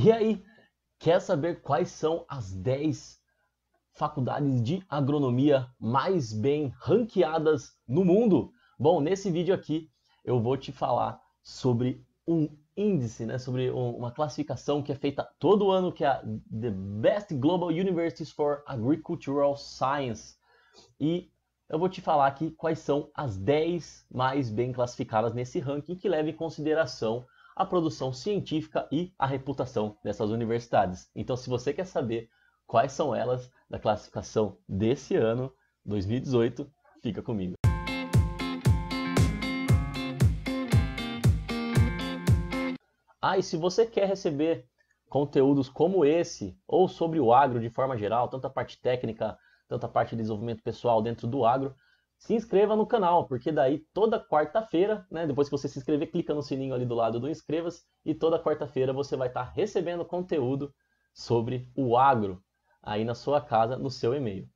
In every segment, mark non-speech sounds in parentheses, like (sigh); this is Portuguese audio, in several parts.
E aí, quer saber quais são as 10 faculdades de agronomia mais bem ranqueadas no mundo? Bom, nesse vídeo aqui eu vou te falar sobre um índice, né, sobre uma classificação que é feita todo ano, que é a The Best Global Universities for Agricultural Science. E eu vou te falar aqui quais são as 10 mais bem classificadas nesse ranking que leva em consideração a produção científica e a reputação dessas universidades. Então, se você quer saber quais são elas da classificação desse ano, 2018, fica comigo. Ah, e se você quer receber conteúdos como esse, ou sobre o agro de forma geral, tanto a parte técnica, tanto a parte de desenvolvimento pessoal dentro do agro, se inscreva no canal, porque daí toda quarta-feira, né, depois que você se inscrever, clica no sininho ali do lado do inscreva-se e toda quarta-feira você vai estar tá recebendo conteúdo sobre o agro aí na sua casa, no seu e-mail.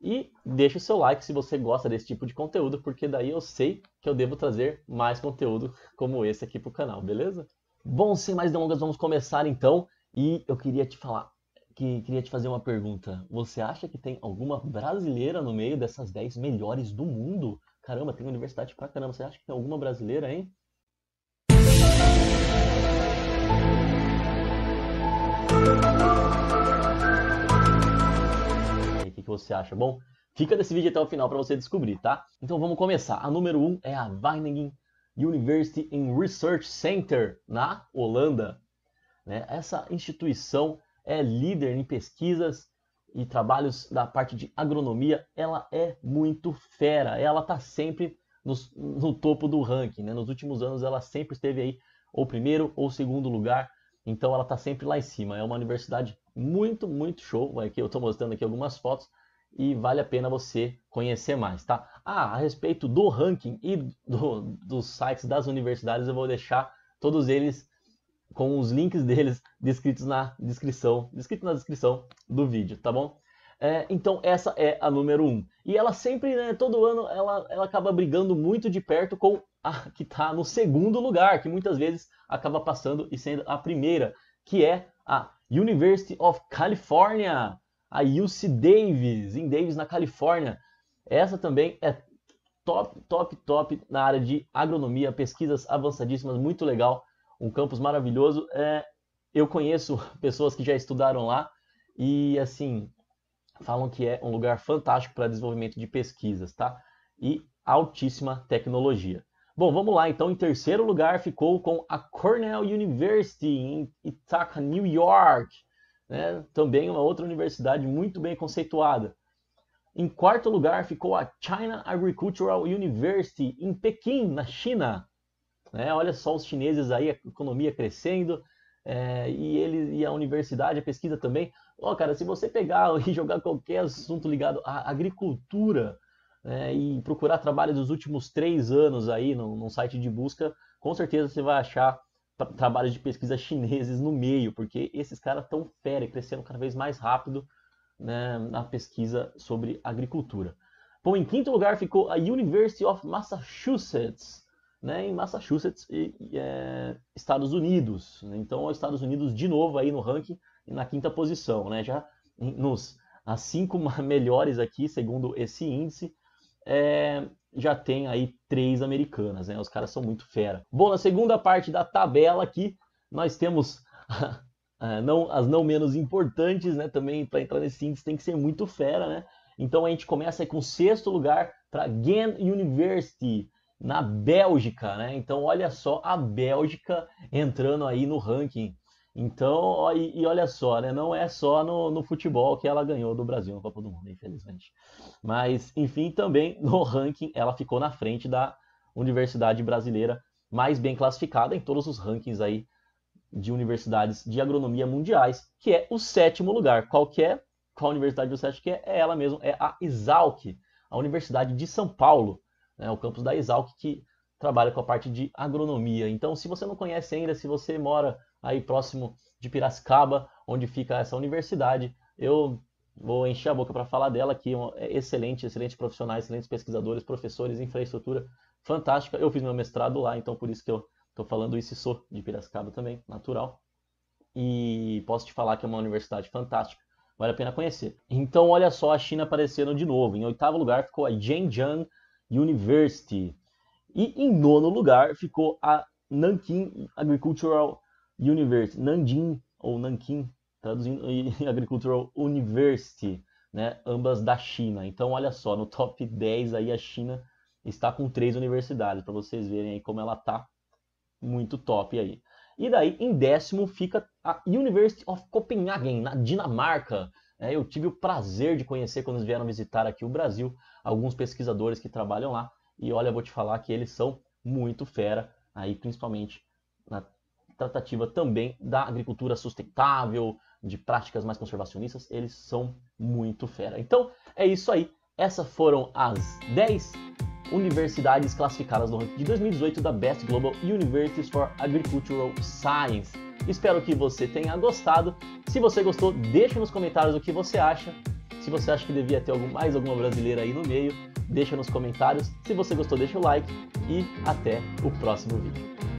E deixa o seu like se você gosta desse tipo de conteúdo, porque daí eu sei que eu devo trazer mais conteúdo como esse aqui para o canal, beleza? Bom, sem mais delongas, vamos começar então. E eu queria te falar que queria te fazer uma pergunta. Você acha que tem alguma brasileira no meio dessas 10 melhores do mundo? Caramba, tem universidade pra caramba. Você acha que tem alguma brasileira, hein? o que, que você acha? Bom, fica desse vídeo até o final para você descobrir, tá? Então vamos começar. A número 1 um é a Wageningen University and Research Center, na Holanda. Né? Essa instituição é líder em pesquisas e trabalhos da parte de agronomia. Ela é muito fera, ela está sempre no, no, topo do ranking. Né? Nos últimos anos, ela sempre esteve aí, ou primeiro ou segundo lugar. Então, ela está sempre lá em cima. É uma universidade muito, muito show. Aqui eu estou mostrando aqui algumas fotos e vale a pena você conhecer mais, tá? Ah, a respeito do ranking e do, dos sites das universidades, eu vou deixar todos eles com os links deles descritos na descrição, descrito na descrição do vídeo, tá bom? É, então essa é a número 1. Um. E ela sempre, né, todo ano, ela, ela acaba brigando muito de perto com a que está no segundo lugar, que muitas vezes acaba passando e sendo a primeira, que é a University of California, a UC Davis, em Davis, na Califórnia. Essa também é top, top, top na área de agronomia, pesquisas avançadíssimas, muito legal um campus maravilhoso. É, eu conheço (laughs) pessoas que já estudaram lá e, assim, falam que é um lugar fantástico para desenvolvimento de pesquisas, tá? E altíssima tecnologia. Bom, vamos lá. Então, em terceiro lugar ficou com a Cornell University em Ithaca, New York. Né? Também uma outra universidade muito bem conceituada. Em quarto lugar ficou a China Agricultural University em Pequim, na China. Né? Olha só os chineses aí, a economia crescendo, é, e, ele, e a universidade, a pesquisa também. Ó, oh, cara, se você pegar (laughs) e jogar qualquer assunto ligado à agricultura né, e procurar trabalho dos últimos três anos aí num, num site de busca, com certeza você vai achar trabalhos de pesquisa chineses no meio, porque esses caras estão fera, crescendo cada vez mais rápido né, na pesquisa sobre agricultura. Bom, em quinto lugar ficou a University of Massachusetts, né, em Massachusetts e, e é, Estados Unidos. Né? Então, os Estados Unidos de novo aí no ranking, na quinta posição, né, já nos as cinco (laughs) melhores aqui, segundo esse índice, é, já tem aí três americanas, né? Os caras são muito fera. Bom, na segunda parte da tabela aqui, nós temos (laughs) a, a não, as não menos importantes, né? Também para entrar nesse índice tem que ser muito fera, né? Então a gente começa com o sexto lugar para Gann University na Bélgica, né? Então, olha só a Bélgica entrando aí no ranking. Então, e, e olha só, né? Não é só no, no, futebol que ela ganhou do Brasil na Copa do Mundo, infelizmente. Mas, enfim, também no ranking ela ficou na frente da Universidade Brasileira, mais bem classificada em todos os rankings aí de universidades de agronomia mundiais, que é o sétimo lugar. Qual que é? Qual universidade você acha que é? É ela mesmo, é a Exalc, a Universidade de São Paulo né, o campus da Exalc, que trabalha com a parte de agronomia. Então, se você não conhece ainda, se você mora aí próximo de Piracicaba, onde fica essa universidade, eu vou encher a boca para falar dela aqui. É, é excelente, excelentes profissionais, excelentes pesquisadores, professores, infraestrutura fantástica. Eu fiz meu mestrado lá, então por isso que eu estou falando isso e sou de Piracicaba também, natural. E posso te falar que é uma universidade fantástica, vale a pena conhecer. Então, olha só a China aparecendo de novo. Em oitavo lugar ficou a Zhenjiang University. E em nono lugar ficou a Nanking Agricultural University, Nanjing ou Nanking, traduzindo, (laughs) Agricultural University, né? ambas da China. Então, olha só, no top 10 aí a China está com três universidades, para vocês verem aí como ela tá muito top aí. E daí, em décimo, fica a University of Copenhagen, na Dinamarca. Né? Eu tive o prazer de conhecer quando eles vieram visitar aqui o Brasil alguns pesquisadores que trabalham lá. E olha, vou te falar que eles são muito fera, aí principalmente na tratativa também da agricultura sustentável, de práticas mais conservacionistas, eles são muito fera. Então, é isso aí. Essas foram as 10 universidades classificadas no ranking de 2018 da Best Global Universities for Agricultural Science. Espero que você tenha gostado. Se você gostou, deixa nos comentários o que você acha. Se você acha que devia ter mais alguma brasileira aí no meio, deixa nos comentários. Se você gostou, deixa o like e até o próximo vídeo.